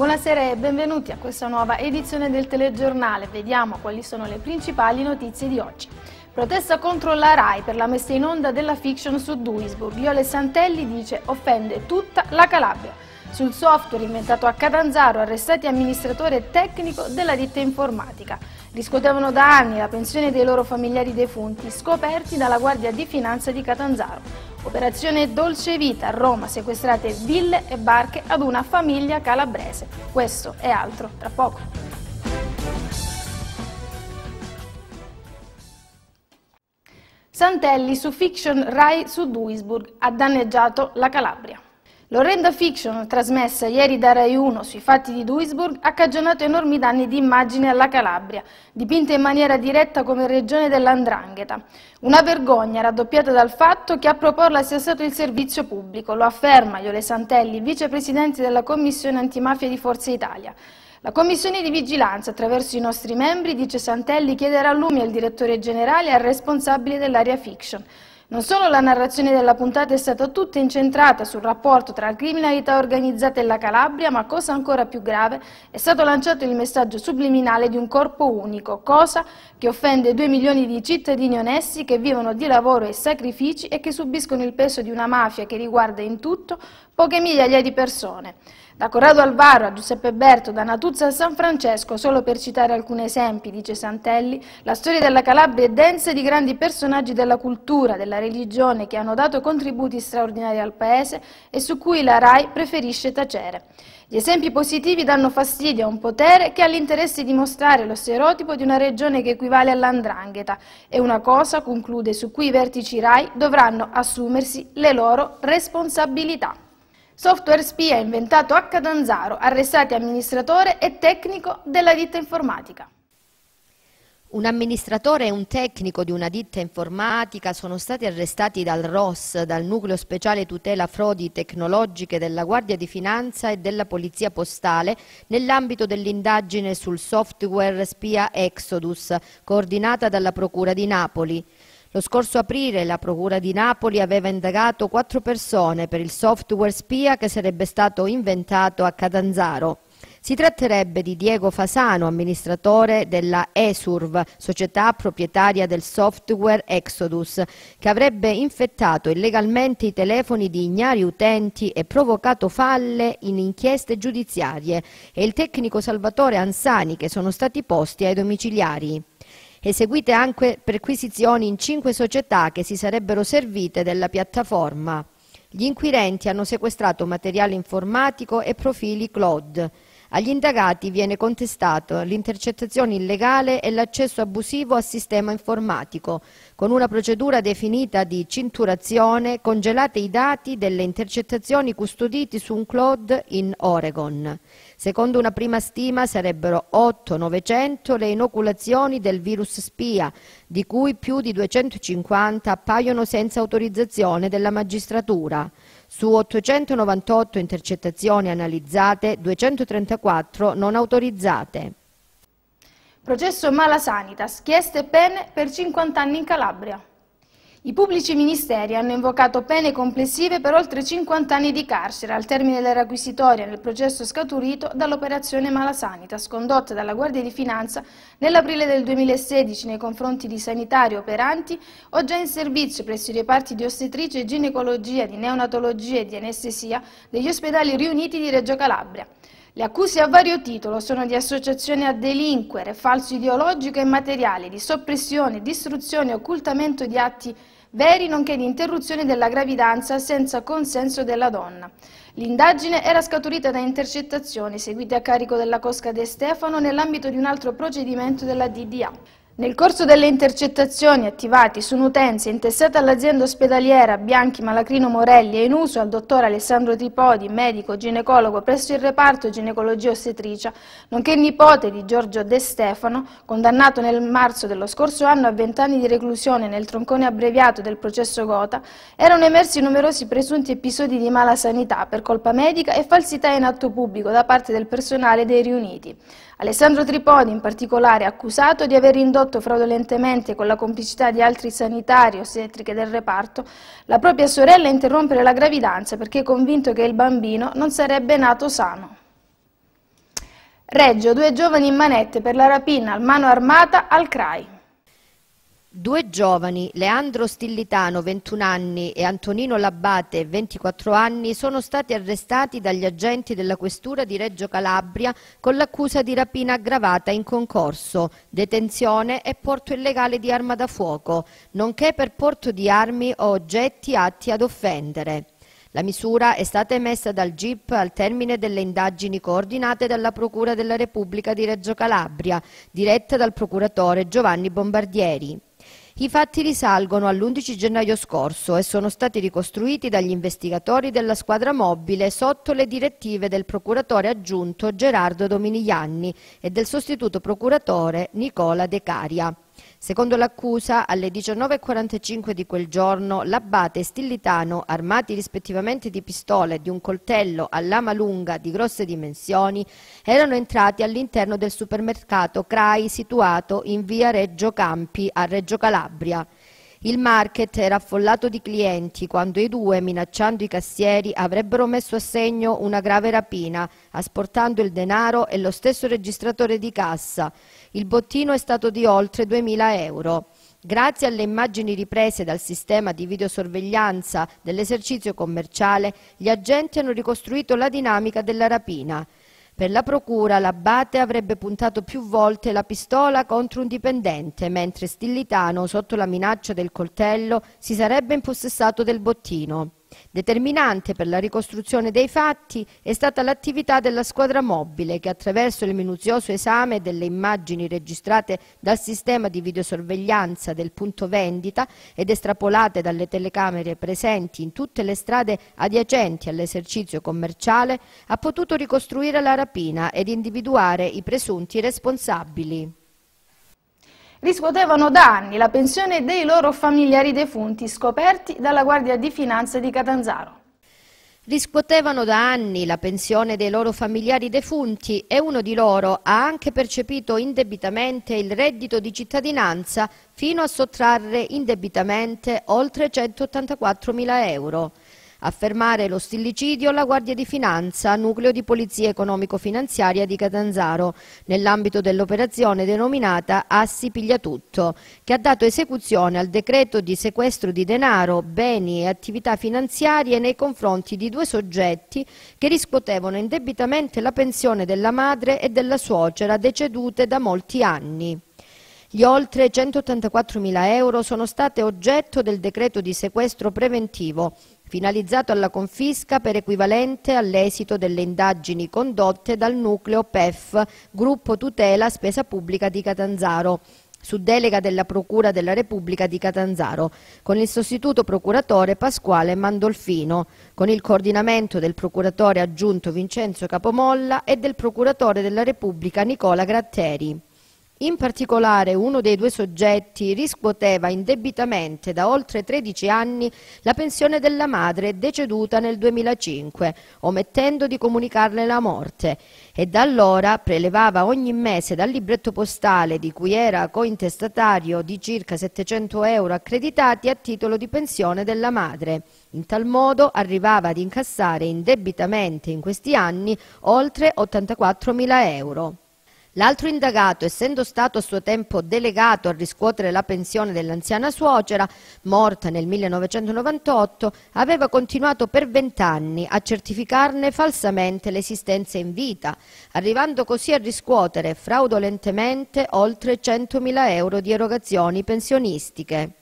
Buonasera e benvenuti a questa nuova edizione del telegiornale. Vediamo quali sono le principali notizie di oggi. Protesta contro la RAI per la messa in onda della fiction su Duisburg. Viole Santelli dice offende tutta la Calabria. Sul software inventato a Catanzaro arrestati amministratore tecnico della ditta informatica. Riscuotevano da anni la pensione dei loro familiari defunti, scoperti dalla Guardia di Finanza di Catanzaro. Operazione Dolce Vita, a Roma, sequestrate ville e barche ad una famiglia calabrese. Questo e altro tra poco. Santelli su Fiction Rai su Duisburg ha danneggiato la Calabria. L'orrenda fiction trasmessa ieri da Rai 1 sui fatti di Duisburg ha cagionato enormi danni di immagine alla Calabria, dipinta in maniera diretta come regione dell'Andrangheta. Una vergogna raddoppiata dal fatto che a proporla sia stato il servizio pubblico, lo afferma Iole Santelli, vicepresidente della Commissione Antimafia di Forza Italia. La Commissione di Vigilanza, attraverso i nostri membri, dice Santelli, chiederà a Lumi, al direttore generale e al responsabile dell'area fiction, non solo la narrazione della puntata è stata tutta incentrata sul rapporto tra criminalità organizzata e la Calabria, ma cosa ancora più grave, è stato lanciato il messaggio subliminale di un corpo unico, cosa che offende due milioni di cittadini onesti che vivono di lavoro e sacrifici e che subiscono il peso di una mafia che riguarda in tutto poche migliaia di persone. Da Corrado Alvaro a Giuseppe Berto, da Natuzza a San Francesco, solo per citare alcuni esempi, dice Santelli, la storia della Calabria è densa di grandi personaggi della cultura, della religione che hanno dato contributi straordinari al Paese e su cui la RAI preferisce tacere. Gli esempi positivi danno fastidio a un potere che ha l'interesse di mostrare lo stereotipo di una regione che equivale all'andrangheta. È una cosa, conclude, su cui i vertici RAI dovranno assumersi le loro responsabilità. Software spia inventato a Catanzaro, arrestati amministratore e tecnico della ditta informatica. Un amministratore e un tecnico di una ditta informatica sono stati arrestati dal ROS, dal Nucleo Speciale Tutela Frodi Tecnologiche della Guardia di Finanza e della Polizia Postale, nell'ambito dell'indagine sul software spia Exodus, coordinata dalla Procura di Napoli. Lo scorso aprile la Procura di Napoli aveva indagato quattro persone per il software spia che sarebbe stato inventato a Catanzaro. Si tratterebbe di Diego Fasano, amministratore della Esurv, società proprietaria del software Exodus, che avrebbe infettato illegalmente i telefoni di ignari utenti e provocato falle in inchieste giudiziarie, e il tecnico Salvatore Ansani, che sono stati posti ai domiciliari. Eseguite anche perquisizioni in cinque società che si sarebbero servite della piattaforma. Gli inquirenti hanno sequestrato materiale informatico e profili cloud. Agli indagati viene contestato l'intercettazione illegale e l'accesso abusivo al sistema informatico, con una procedura definita di cinturazione congelate i dati delle intercettazioni custoditi su un cloud in Oregon. Secondo una prima stima sarebbero 8-900 le inoculazioni del virus spia, di cui più di 250 appaiono senza autorizzazione della magistratura. Su 898 intercettazioni analizzate, 234 non autorizzate. Processo Malasanitas, chieste pene per 50 anni in Calabria. I pubblici ministeri hanno invocato pene complessive per oltre 50 anni di carcere al termine della requisitoria nel processo scaturito dall'operazione Malasanita, scondotta dalla Guardia di Finanza nell'aprile del 2016 nei confronti di sanitari operanti o già in servizio presso i reparti di ostetrice e ginecologia, di neonatologia e di anestesia degli ospedali riuniti di Reggio Calabria. Le accuse a vario titolo sono di associazione a delinquere, falso ideologico e materiale, di soppressione, distruzione e occultamento di atti veri nonché di interruzione della gravidanza senza consenso della donna. L'indagine era scaturita da intercettazioni seguite a carico della Cosca De Stefano nell'ambito di un altro procedimento della DDA. Nel corso delle intercettazioni attivati su un'utenza intestata all'azienda ospedaliera Bianchi Malacrino Morelli e in uso al dottor Alessandro Tripodi, medico ginecologo presso il reparto ginecologia ostetricia, nonché nipote di Giorgio De Stefano, condannato nel marzo dello scorso anno a 20 anni di reclusione nel troncone abbreviato del processo Gota, erano emersi numerosi presunti episodi di mala sanità per colpa medica e falsità in atto pubblico da parte del personale dei riuniti. Alessandro Tripodi, in particolare, accusato di aver indotto fraudolentemente con la complicità di altri sanitari ostetriche del reparto la propria sorella a interrompere la gravidanza perché convinto che il bambino non sarebbe nato sano. Reggio, due giovani in manette per la rapina al mano armata al CRAI. Due giovani, Leandro Stillitano, 21 anni, e Antonino Labbate, 24 anni, sono stati arrestati dagli agenti della Questura di Reggio Calabria con l'accusa di rapina aggravata in concorso, detenzione e porto illegale di arma da fuoco, nonché per porto di armi o oggetti atti ad offendere. La misura è stata emessa dal GIP al termine delle indagini coordinate dalla Procura della Repubblica di Reggio Calabria, diretta dal procuratore Giovanni Bombardieri. I fatti risalgono all'11 gennaio scorso e sono stati ricostruiti dagli investigatori della squadra mobile sotto le direttive del procuratore aggiunto Gerardo Dominigliani e del sostituto procuratore Nicola De Caria. Secondo l'accusa, alle 19.45 di quel giorno, l'Abbate e Stillitano, armati rispettivamente di pistole e di un coltello a lama lunga di grosse dimensioni, erano entrati all'interno del supermercato CRAI situato in via Reggio Campi a Reggio Calabria. Il market era affollato di clienti quando i due, minacciando i cassieri, avrebbero messo a segno una grave rapina, asportando il denaro e lo stesso registratore di cassa. Il bottino è stato di oltre 2.000 euro. Grazie alle immagini riprese dal sistema di videosorveglianza dell'esercizio commerciale, gli agenti hanno ricostruito la dinamica della rapina. Per la procura l'abate avrebbe puntato più volte la pistola contro un dipendente, mentre Stillitano, sotto la minaccia del coltello, si sarebbe impossessato del bottino. Determinante per la ricostruzione dei fatti è stata l'attività della squadra mobile che attraverso il minuzioso esame delle immagini registrate dal sistema di videosorveglianza del punto vendita ed estrapolate dalle telecamere presenti in tutte le strade adiacenti all'esercizio commerciale ha potuto ricostruire la rapina ed individuare i presunti responsabili riscuotevano da anni la pensione dei loro familiari defunti scoperti dalla Guardia di Finanza di Catanzaro. Riscuotevano da anni la pensione dei loro familiari defunti e uno di loro ha anche percepito indebitamente il reddito di cittadinanza fino a sottrarre indebitamente oltre 184 mila euro. A fermare lo stillicidio la Guardia di Finanza, nucleo di polizia economico-finanziaria di Catanzaro, nell'ambito dell'operazione denominata Assi Pigliatutto, che ha dato esecuzione al decreto di sequestro di denaro, beni e attività finanziarie nei confronti di due soggetti che riscuotevano indebitamente la pensione della madre e della suocera decedute da molti anni. Gli oltre 184.000 euro sono state oggetto del decreto di sequestro preventivo finalizzato alla confisca per equivalente all'esito delle indagini condotte dal nucleo PEF, Gruppo Tutela Spesa Pubblica di Catanzaro su delega della Procura della Repubblica di Catanzaro, con il sostituto procuratore Pasquale Mandolfino, con il coordinamento del procuratore aggiunto Vincenzo Capomolla e del procuratore della Repubblica Nicola Gratteri. In particolare uno dei due soggetti riscuoteva indebitamente da oltre 13 anni la pensione della madre deceduta nel 2005, omettendo di comunicarle la morte e da allora prelevava ogni mese dal libretto postale di cui era cointestatario di circa 700 euro accreditati a titolo di pensione della madre. In tal modo arrivava ad incassare indebitamente in questi anni oltre 84.000 euro. L'altro indagato, essendo stato a suo tempo delegato a riscuotere la pensione dell'anziana suocera, morta nel 1998, aveva continuato per vent'anni a certificarne falsamente l'esistenza in vita, arrivando così a riscuotere fraudolentemente oltre 100.000 euro di erogazioni pensionistiche.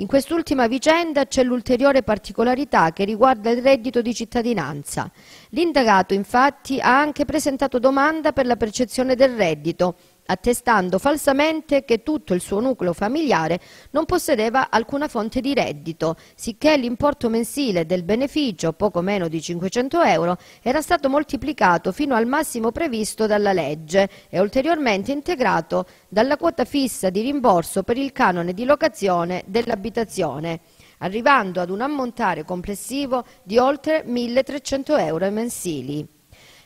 In quest'ultima vicenda c'è l'ulteriore particolarità che riguarda il reddito di cittadinanza. L'indagato infatti ha anche presentato domanda per la percezione del reddito attestando falsamente che tutto il suo nucleo familiare non possedeva alcuna fonte di reddito, sicché l'importo mensile del beneficio, poco meno di 500 euro, era stato moltiplicato fino al massimo previsto dalla legge e ulteriormente integrato dalla quota fissa di rimborso per il canone di locazione dell'abitazione arrivando ad un ammontare complessivo di oltre 1.300 euro mensili.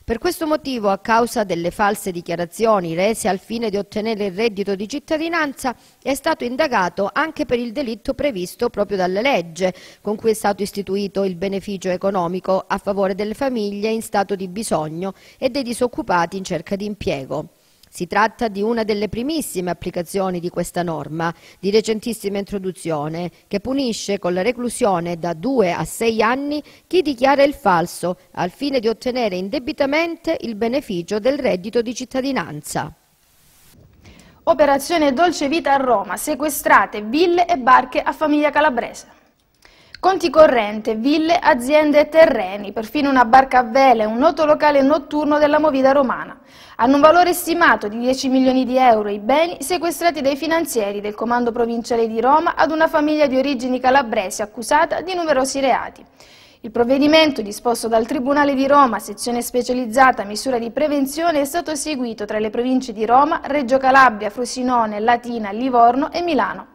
Per questo motivo, a causa delle false dichiarazioni rese al fine di ottenere il reddito di cittadinanza, è stato indagato anche per il delitto previsto proprio dalla legge, con cui è stato istituito il beneficio economico a favore delle famiglie in stato di bisogno e dei disoccupati in cerca di impiego. Si tratta di una delle primissime applicazioni di questa norma, di recentissima introduzione, che punisce con la reclusione da due a sei anni chi dichiara il falso, al fine di ottenere indebitamente il beneficio del reddito di cittadinanza. Operazione Dolce Vita a Roma, sequestrate ville e barche a famiglia calabrese. Conti corrente, ville, aziende e terreni, perfino una barca a vela e un noto locale notturno della movida romana. Hanno un valore stimato di 10 milioni di euro i beni sequestrati dai finanzieri del Comando Provinciale di Roma ad una famiglia di origini calabresi accusata di numerosi reati. Il provvedimento disposto dal Tribunale di Roma, sezione specializzata misura di prevenzione, è stato seguito tra le province di Roma, Reggio Calabria, Frosinone, Latina, Livorno e Milano.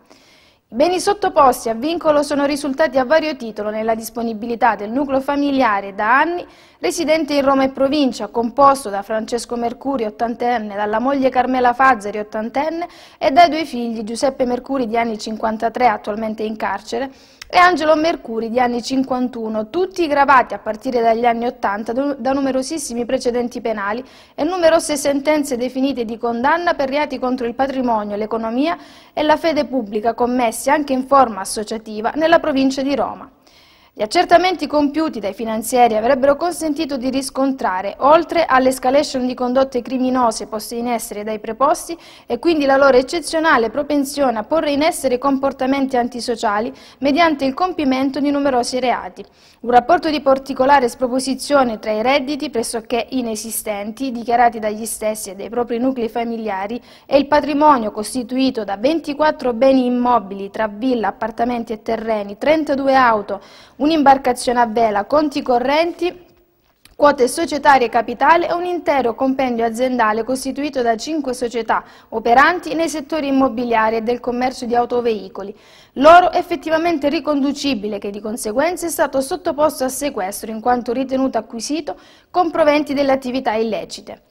I beni sottoposti a vincolo sono risultati a vario titolo nella disponibilità del nucleo familiare da anni residente in Roma e provincia, composto da Francesco Mercuri, ottantenne, dalla moglie Carmela Fazzari, ottantenne, e dai due figli Giuseppe Mercuri di anni 53, attualmente in carcere, e Angelo Mercuri di anni 51, tutti gravati a partire dagli anni 80 da numerosissimi precedenti penali e numerose sentenze definite di condanna per reati contro il patrimonio, l'economia e la fede pubblica commessi anche in forma associativa nella provincia di Roma. Gli accertamenti compiuti dai finanzieri avrebbero consentito di riscontrare, oltre all'escalation di condotte criminose poste in essere dai preposti e quindi la loro eccezionale propensione a porre in essere comportamenti antisociali mediante il compimento di numerosi reati. Un rapporto di particolare sproposizione tra i redditi pressoché inesistenti, dichiarati dagli stessi e dai propri nuclei familiari, e il patrimonio costituito da 24 beni immobili tra villa, appartamenti e terreni, 32 auto, un'imbarcazione a vela, conti correnti, quote societarie e capitale e un intero compendio aziendale costituito da cinque società operanti nei settori immobiliari e del commercio di autoveicoli, l'oro effettivamente riconducibile che di conseguenza è stato sottoposto a sequestro in quanto ritenuto acquisito con proventi delle attività illecite.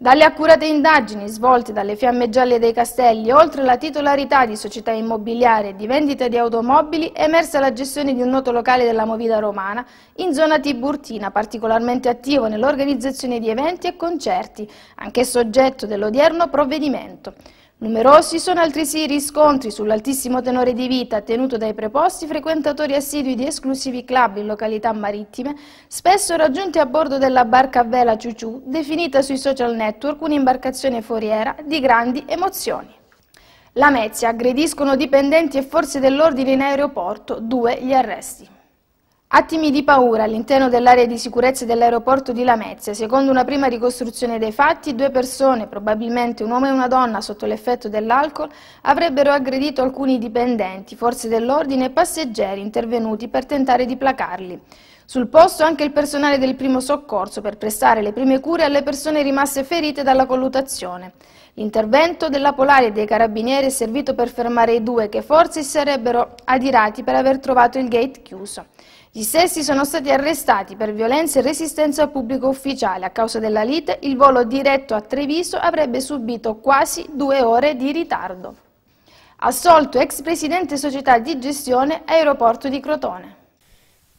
Dalle accurate indagini svolte dalle fiamme gialle dei castelli, oltre alla titolarità di società immobiliare e di vendita di automobili, è emersa la gestione di un noto locale della Movida Romana in zona Tiburtina, particolarmente attivo nell'organizzazione di eventi e concerti, anche soggetto dell'odierno provvedimento. Numerosi sono altresì i riscontri sull'altissimo tenore di vita tenuto dai preposti frequentatori assidui di esclusivi club in località marittime, spesso raggiunti a bordo della barca a vela Ciuciù, definita sui social network un'imbarcazione foriera di grandi emozioni. La Mezia aggrediscono dipendenti e forze dell'ordine in aeroporto, due gli arresti. Attimi di paura all'interno dell'area di sicurezza dell'aeroporto di Lamezia. Secondo una prima ricostruzione dei fatti, due persone, probabilmente un uomo e una donna sotto l'effetto dell'alcol, avrebbero aggredito alcuni dipendenti, forze dell'ordine e passeggeri intervenuti per tentare di placarli. Sul posto anche il personale del primo soccorso per prestare le prime cure alle persone rimaste ferite dalla collutazione. L'intervento della Polare e dei Carabinieri è servito per fermare i due che forse si sarebbero adirati per aver trovato il gate chiuso. Gli stessi sono stati arrestati per violenza e resistenza al pubblico ufficiale. A causa della lite, il volo diretto a Treviso avrebbe subito quasi due ore di ritardo. Assolto ex presidente società di gestione aeroporto di Crotone.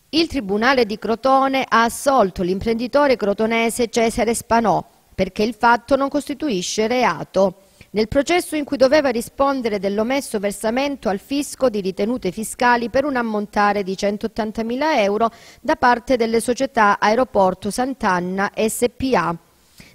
Il Tribunale di Crotone ha assolto l'imprenditore crotonese Cesare Spanò perché il fatto non costituisce reato nel processo in cui doveva rispondere dell'omesso versamento al fisco di ritenute fiscali per un ammontare di 180.000 euro da parte delle società Aeroporto Sant'Anna SPA,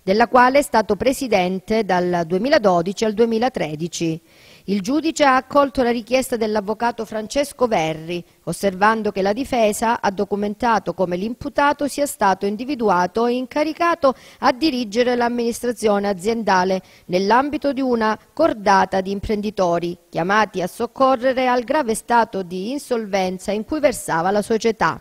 della quale è stato presidente dal 2012 al 2013. Il giudice ha accolto la richiesta dell'avvocato Francesco Verri, osservando che la difesa ha documentato come l'imputato sia stato individuato e incaricato a dirigere l'amministrazione aziendale nell'ambito di una cordata di imprenditori chiamati a soccorrere al grave stato di insolvenza in cui versava la società.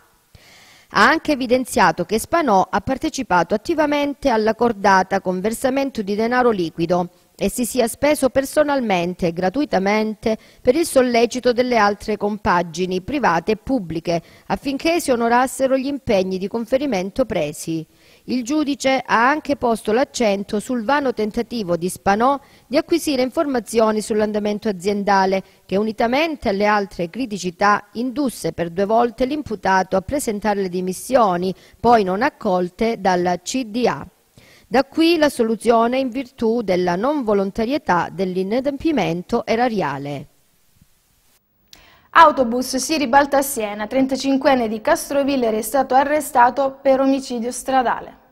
Ha anche evidenziato che Spanò ha partecipato attivamente alla cordata con versamento di denaro liquido e si sia speso personalmente e gratuitamente per il sollecito delle altre compagini private e pubbliche affinché si onorassero gli impegni di conferimento presi. Il giudice ha anche posto l'accento sul vano tentativo di Spanò di acquisire informazioni sull'andamento aziendale che unitamente alle altre criticità indusse per due volte l'imputato a presentare le dimissioni poi non accolte dalla CDA. Da qui la soluzione in virtù della non volontarietà dell'inadempimento erariale. Autobus si ribalta a Siena, 35enne di Castrovillere è stato arrestato per omicidio stradale.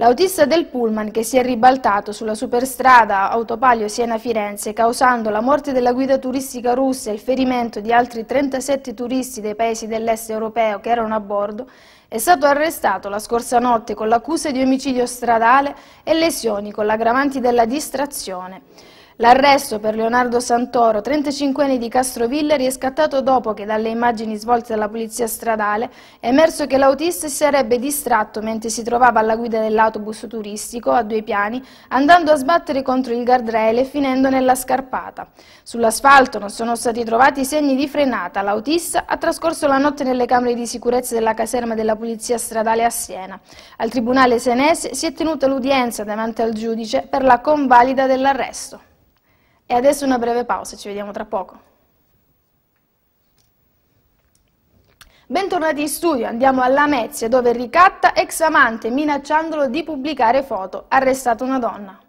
L'autista del pullman che si è ribaltato sulla superstrada Autopaglio Siena-Firenze causando la morte della guida turistica russa e il ferimento di altri 37 turisti dei paesi dell'est europeo che erano a bordo è stato arrestato la scorsa notte con l'accusa di omicidio stradale e lesioni con l'aggravanti della distrazione. L'arresto per Leonardo Santoro, 35 anni di Castrovillari, è riscattato dopo che dalle immagini svolte dalla polizia stradale è emerso che l'autista si sarebbe distratto mentre si trovava alla guida dell'autobus turistico a due piani, andando a sbattere contro il guardrail e finendo nella scarpata. Sull'asfalto non sono stati trovati segni di frenata. L'autista ha trascorso la notte nelle camere di sicurezza della caserma della polizia stradale a Siena. Al tribunale senese si è tenuta l'udienza davanti al giudice per la convalida dell'arresto. E adesso una breve pausa, ci vediamo tra poco. Bentornati in studio, andiamo alla Mezia dove ricatta ex amante minacciandolo di pubblicare foto, arrestata una donna.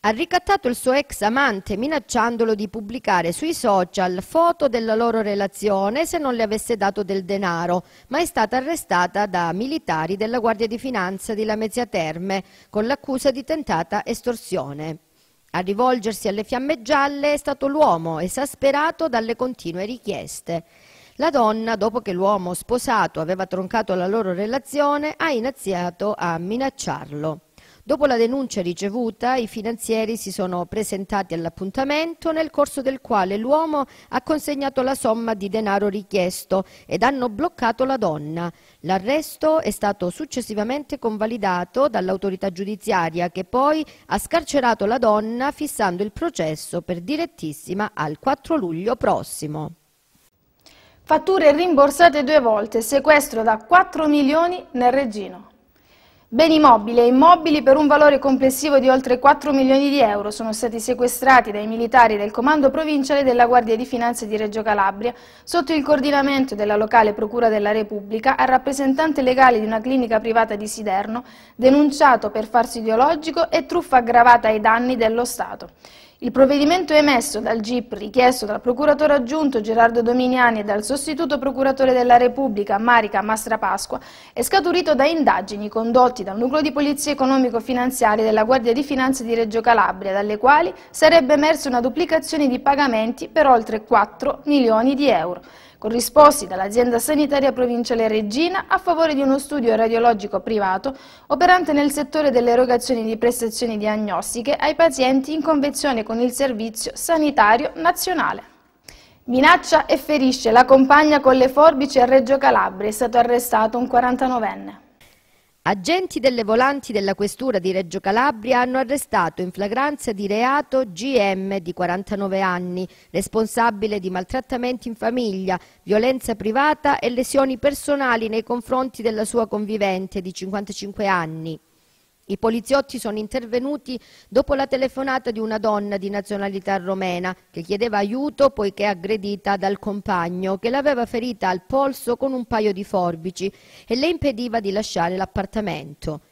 Ha ricattato il suo ex amante minacciandolo di pubblicare sui social foto della loro relazione se non le avesse dato del denaro, ma è stata arrestata da militari della Guardia di Finanza di Lamezia Terme con l'accusa di tentata estorsione. A rivolgersi alle fiamme gialle è stato l'uomo, esasperato dalle continue richieste. La donna, dopo che l'uomo sposato aveva troncato la loro relazione, ha iniziato a minacciarlo. Dopo la denuncia ricevuta, i finanzieri si sono presentati all'appuntamento nel corso del quale l'uomo ha consegnato la somma di denaro richiesto ed hanno bloccato la donna. L'arresto è stato successivamente convalidato dall'autorità giudiziaria che poi ha scarcerato la donna fissando il processo per direttissima al 4 luglio prossimo. Fatture rimborsate due volte, sequestro da 4 milioni nel Regino. Beni mobili e immobili per un valore complessivo di oltre 4 milioni di euro sono stati sequestrati dai militari del Comando Provinciale della Guardia di Finanza di Reggio Calabria sotto il coordinamento della locale Procura della Repubblica al rappresentante legale di una clinica privata di Siderno denunciato per farso ideologico e truffa aggravata ai danni dello Stato. Il provvedimento emesso dal GIP, richiesto dal procuratore aggiunto Gerardo Dominiani e dal sostituto procuratore della Repubblica Marica Mastrapasqua, è scaturito da indagini condotte dal nucleo di polizia economico-finanziaria della Guardia di Finanza di Reggio Calabria, dalle quali sarebbe emersa una duplicazione di pagamenti per oltre 4 milioni di euro corrisposti dall'azienda sanitaria provinciale Regina a favore di uno studio radiologico privato operante nel settore dell'erogazione di prestazioni diagnostiche ai pazienti in convenzione con il Servizio Sanitario Nazionale. Minaccia e ferisce la compagna con le forbici a Reggio Calabria, è stato arrestato un 49enne. Agenti delle volanti della Questura di Reggio Calabria hanno arrestato in flagranza di reato GM di 49 anni, responsabile di maltrattamenti in famiglia, violenza privata e lesioni personali nei confronti della sua convivente di 55 anni. I poliziotti sono intervenuti dopo la telefonata di una donna di nazionalità romena che chiedeva aiuto poiché aggredita dal compagno che l'aveva ferita al polso con un paio di forbici e le impediva di lasciare l'appartamento.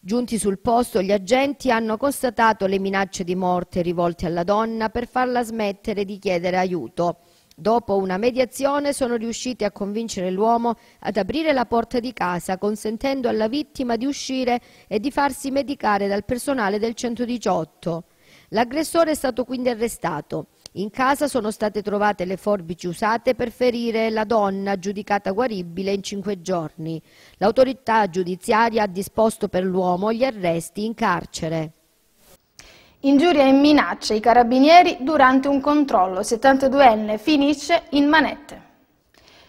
Giunti sul posto, gli agenti hanno constatato le minacce di morte rivolte alla donna per farla smettere di chiedere aiuto. Dopo una mediazione sono riusciti a convincere l'uomo ad aprire la porta di casa, consentendo alla vittima di uscire e di farsi medicare dal personale del 118. L'aggressore è stato quindi arrestato. In casa sono state trovate le forbici usate per ferire la donna giudicata guaribile in cinque giorni. L'autorità giudiziaria ha disposto per l'uomo gli arresti in carcere. Ingiuria e minacce i carabinieri durante un controllo. 72enne finisce in manette.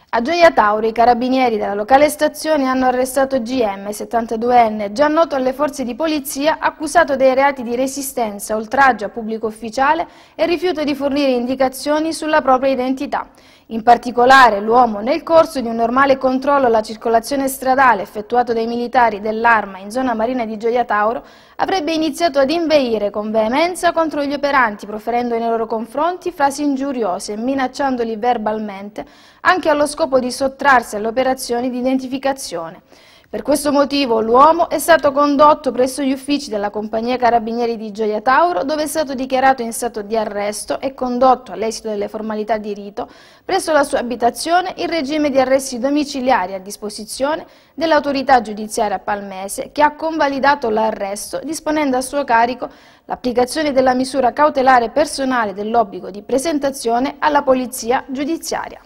A Gioia Tauri i carabinieri della locale stazione hanno arrestato GM, 72enne, già noto alle forze di polizia, accusato dei reati di resistenza, oltraggio a pubblico ufficiale e rifiuto di fornire indicazioni sulla propria identità. In particolare l'uomo nel corso di un normale controllo alla circolazione stradale effettuato dai militari dell'arma in zona marina di Gioia Tauro avrebbe iniziato ad inveire con veemenza contro gli operanti proferendo nei loro confronti frasi ingiuriose e minacciandoli verbalmente anche allo scopo di sottrarsi alle operazioni di identificazione. Per questo motivo l'uomo è stato condotto presso gli uffici della compagnia carabinieri di Gioia Tauro dove è stato dichiarato in stato di arresto e condotto all'esito delle formalità di rito presso la sua abitazione in regime di arresti domiciliari a disposizione dell'autorità giudiziaria palmese che ha convalidato l'arresto disponendo a suo carico l'applicazione della misura cautelare personale dell'obbligo di presentazione alla polizia giudiziaria.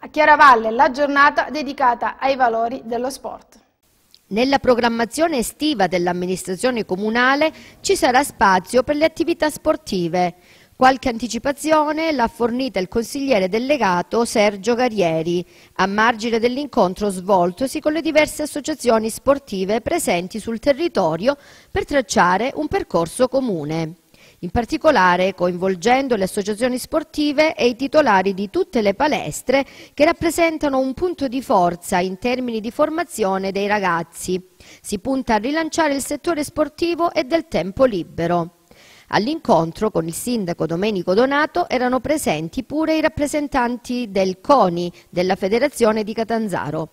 A Chiaravalle la giornata dedicata ai valori dello sport. Nella programmazione estiva dell'amministrazione comunale ci sarà spazio per le attività sportive. Qualche anticipazione l'ha fornita il consigliere delegato Sergio Garieri, a margine dell'incontro svoltosi con le diverse associazioni sportive presenti sul territorio per tracciare un percorso comune in particolare coinvolgendo le associazioni sportive e i titolari di tutte le palestre che rappresentano un punto di forza in termini di formazione dei ragazzi. Si punta a rilanciare il settore sportivo e del tempo libero. All'incontro con il sindaco Domenico Donato erano presenti pure i rappresentanti del CONI, della Federazione di Catanzaro.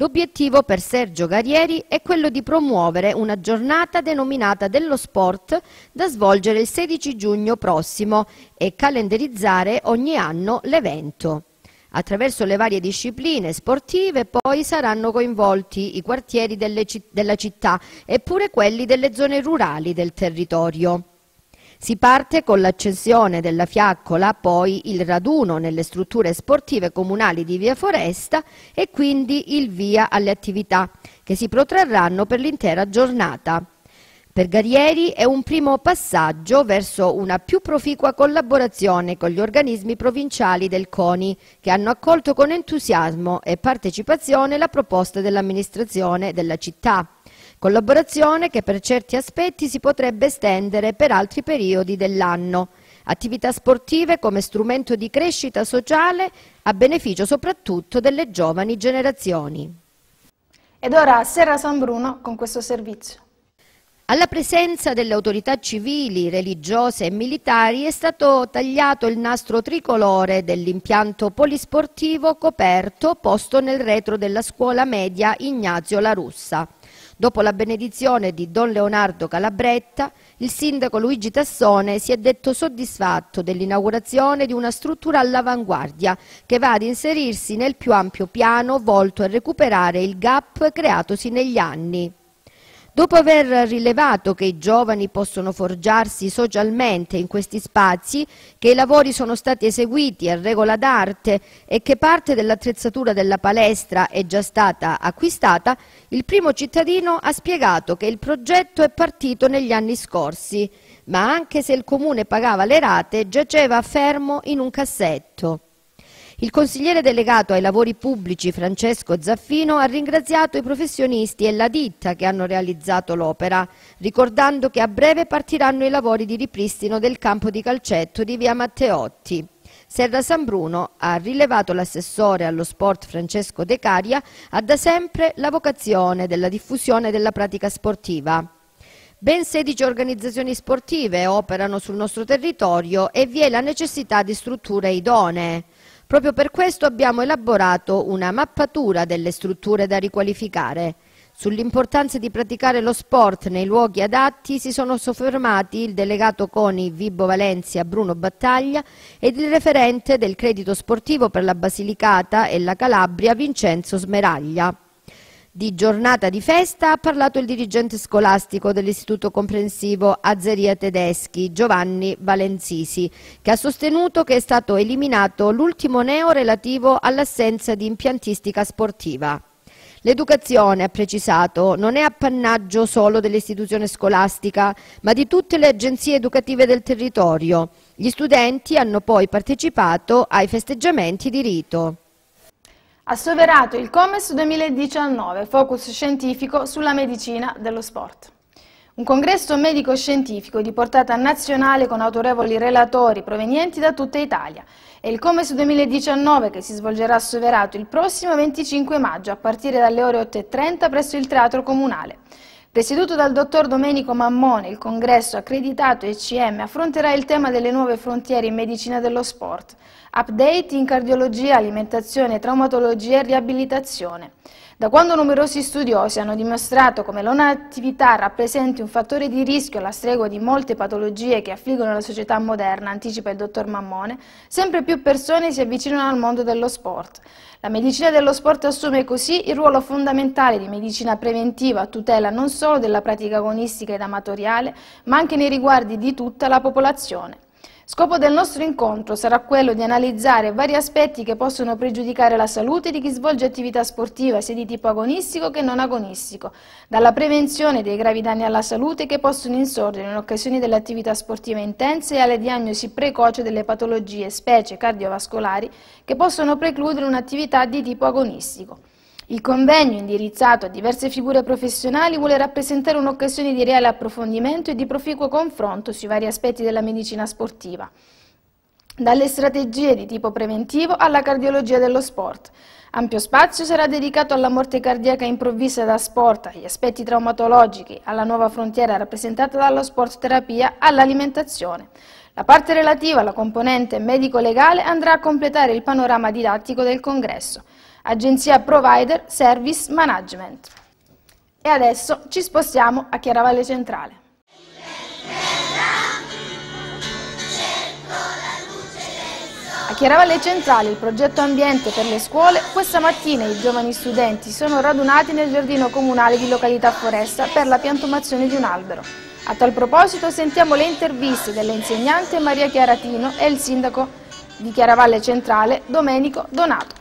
L'obiettivo per Sergio Garieri è quello di promuovere una giornata denominata dello sport da svolgere il 16 giugno prossimo e calendarizzare ogni anno l'evento. Attraverso le varie discipline sportive poi saranno coinvolti i quartieri della città e pure quelli delle zone rurali del territorio. Si parte con l'accessione della fiaccola, poi il raduno nelle strutture sportive comunali di Via Foresta e quindi il via alle attività che si protrarranno per l'intera giornata. Per Garieri è un primo passaggio verso una più proficua collaborazione con gli organismi provinciali del CONI che hanno accolto con entusiasmo e partecipazione la proposta dell'amministrazione della città. Collaborazione che per certi aspetti si potrebbe estendere per altri periodi dell'anno. Attività sportive come strumento di crescita sociale a beneficio soprattutto delle giovani generazioni. Ed ora Serra San Bruno con questo servizio. Alla presenza delle autorità civili, religiose e militari è stato tagliato il nastro tricolore dell'impianto polisportivo coperto posto nel retro della scuola media Ignazio La Russa. Dopo la benedizione di Don Leonardo Calabretta, il sindaco Luigi Tassone si è detto soddisfatto dell'inaugurazione di una struttura all'avanguardia che va ad inserirsi nel più ampio piano volto a recuperare il gap creatosi negli anni. Dopo aver rilevato che i giovani possono forgiarsi socialmente in questi spazi, che i lavori sono stati eseguiti a regola d'arte e che parte dell'attrezzatura della palestra è già stata acquistata, il primo cittadino ha spiegato che il progetto è partito negli anni scorsi, ma anche se il comune pagava le rate, giaceva fermo in un cassetto. Il consigliere delegato ai lavori pubblici Francesco Zaffino ha ringraziato i professionisti e la ditta che hanno realizzato l'opera, ricordando che a breve partiranno i lavori di ripristino del campo di calcetto di via Matteotti. Serra San Bruno, ha rilevato l'assessore allo sport Francesco De Caria, ha da sempre la vocazione della diffusione della pratica sportiva. Ben 16 organizzazioni sportive operano sul nostro territorio e vi è la necessità di strutture idonee. Proprio per questo abbiamo elaborato una mappatura delle strutture da riqualificare. Sull'importanza di praticare lo sport nei luoghi adatti si sono soffermati il delegato CONI Vibo Valencia Bruno Battaglia ed il referente del credito sportivo per la Basilicata e la Calabria Vincenzo Smeraglia. Di giornata di festa ha parlato il dirigente scolastico dell'Istituto Comprensivo Azzeria Tedeschi, Giovanni Valenzisi, che ha sostenuto che è stato eliminato l'ultimo neo relativo all'assenza di impiantistica sportiva. L'educazione, ha precisato, non è appannaggio solo dell'istituzione scolastica, ma di tutte le agenzie educative del territorio. Gli studenti hanno poi partecipato ai festeggiamenti di rito. Ha soverato il Comes 2019, focus scientifico sulla medicina dello sport. Un congresso medico-scientifico di portata nazionale con autorevoli relatori provenienti da tutta Italia. È il Comes 2019 che si svolgerà a Soverato il prossimo 25 maggio a partire dalle ore 8.30 presso il Teatro Comunale. Presieduto dal dottor Domenico Mammone, il congresso accreditato ECM affronterà il tema delle nuove frontiere in medicina dello sport, update in cardiologia, alimentazione, traumatologia e riabilitazione. Da quando numerosi studiosi hanno dimostrato come l'onattività rappresenti un fattore di rischio alla stregua di molte patologie che affliggono la società moderna, anticipa il dottor Mammone, sempre più persone si avvicinano al mondo dello sport. La medicina dello sport assume così il ruolo fondamentale di medicina preventiva a tutela non solo della pratica agonistica ed amatoriale, ma anche nei riguardi di tutta la popolazione. Scopo del nostro incontro sarà quello di analizzare vari aspetti che possono pregiudicare la salute di chi svolge attività sportiva sia di tipo agonistico che non agonistico, dalla prevenzione dei gravi danni alla salute che possono insorgere in occasione delle attività sportive intense alla diagnosi precoce delle patologie, specie cardiovascolari, che possono precludere un'attività di tipo agonistico. Il convegno, indirizzato a diverse figure professionali, vuole rappresentare un'occasione di reale approfondimento e di proficuo confronto sui vari aspetti della medicina sportiva, dalle strategie di tipo preventivo alla cardiologia dello sport. Ampio spazio sarà dedicato alla morte cardiaca improvvisa da sport, agli aspetti traumatologici, alla nuova frontiera rappresentata dallo sport terapia, all'alimentazione. La parte relativa alla componente medico-legale andrà a completare il panorama didattico del congresso agenzia provider service management. E adesso ci spostiamo a Chiaravalle Centrale. A Chiaravalle Centrale, il progetto ambiente per le scuole, questa mattina i giovani studenti sono radunati nel giardino comunale di località Foresta per la piantumazione di un albero. A tal proposito sentiamo le interviste dell'insegnante Maria Chiaratino e il sindaco di Chiaravalle Centrale, Domenico Donato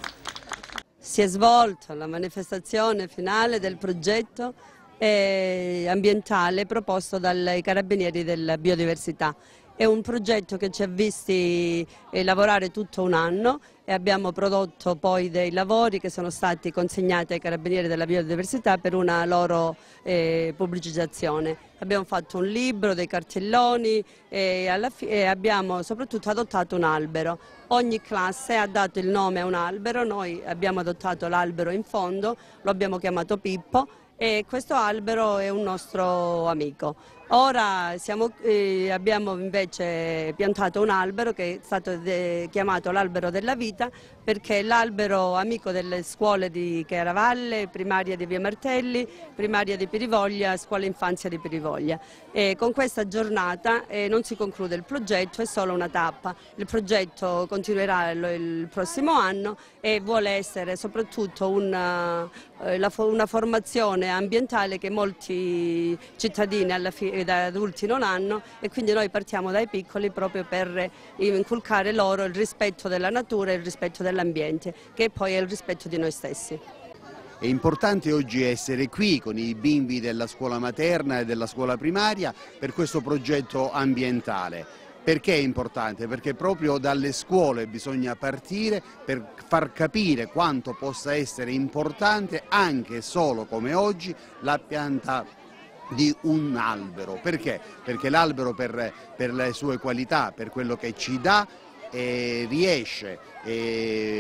si è svolta la manifestazione finale del progetto eh, ambientale proposto dai carabinieri della biodiversità è un progetto che ci ha visti eh, lavorare tutto un anno e abbiamo prodotto poi dei lavori che sono stati consegnati ai carabinieri della biodiversità per una loro eh, pubblicizzazione. Abbiamo fatto un libro, dei cartelloni e, e abbiamo soprattutto adottato un albero. Ogni classe ha dato il nome a un albero, noi abbiamo adottato l'albero in fondo, lo abbiamo chiamato Pippo e questo albero è un nostro amico. Ora siamo, eh, abbiamo invece piantato un albero che è stato eh, chiamato l'albero della vita perché è l'albero amico delle scuole di Chiaravalle, primaria di Via Martelli, primaria di Pirivoglia, scuola infanzia di Pirivoglia. E con questa giornata eh, non si conclude il progetto, è solo una tappa. Il progetto continuerà il prossimo anno e vuole essere soprattutto un, eh, una formazione ambientale che molti cittadini ed adulti non hanno e quindi noi partiamo dai piccoli proprio per inculcare loro il rispetto della natura e il rispetto dell'ambiente, che poi è il rispetto di noi stessi. È importante oggi essere qui con i bimbi della scuola materna e della scuola primaria per questo progetto ambientale. Perché è importante? Perché proprio dalle scuole bisogna partire per far capire quanto possa essere importante anche solo come oggi la pianta di un albero. Perché? Perché l'albero per, per le sue qualità, per quello che ci dà, e riesce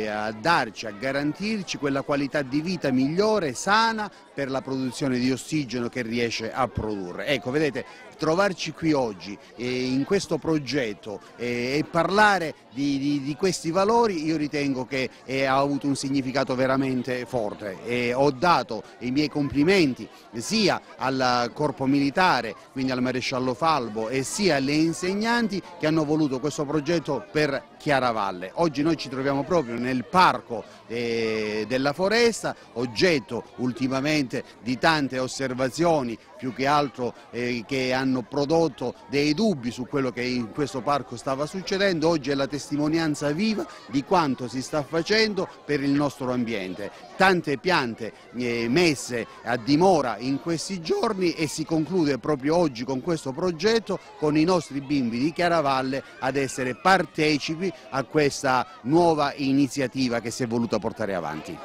a darci, a garantirci quella qualità di vita migliore, sana per la produzione di ossigeno che riesce a produrre. Ecco, vedete, trovarci qui oggi eh, in questo progetto eh, e parlare di, di, di questi valori io ritengo che eh, ha avuto un significato veramente forte e ho dato i miei complimenti sia al corpo militare, quindi al maresciallo Falbo e sia alle insegnanti che hanno voluto questo progetto per Chiaravalle. Oggi noi ci troviamo proprio nel parco eh, della foresta, oggetto ultimamente di tante osservazioni più che altro eh, che hanno prodotto dei dubbi su quello che in questo parco stava succedendo, oggi è la testimonianza testimonianza viva di quanto si sta facendo per il nostro ambiente. Tante piante eh, messe a dimora in questi giorni e si conclude proprio oggi con questo progetto con i nostri bimbi di Chiaravalle ad essere partecipi a questa nuova iniziativa che si è voluta portare avanti.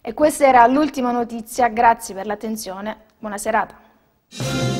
E questa era l'ultima notizia, grazie per l'attenzione, buona serata.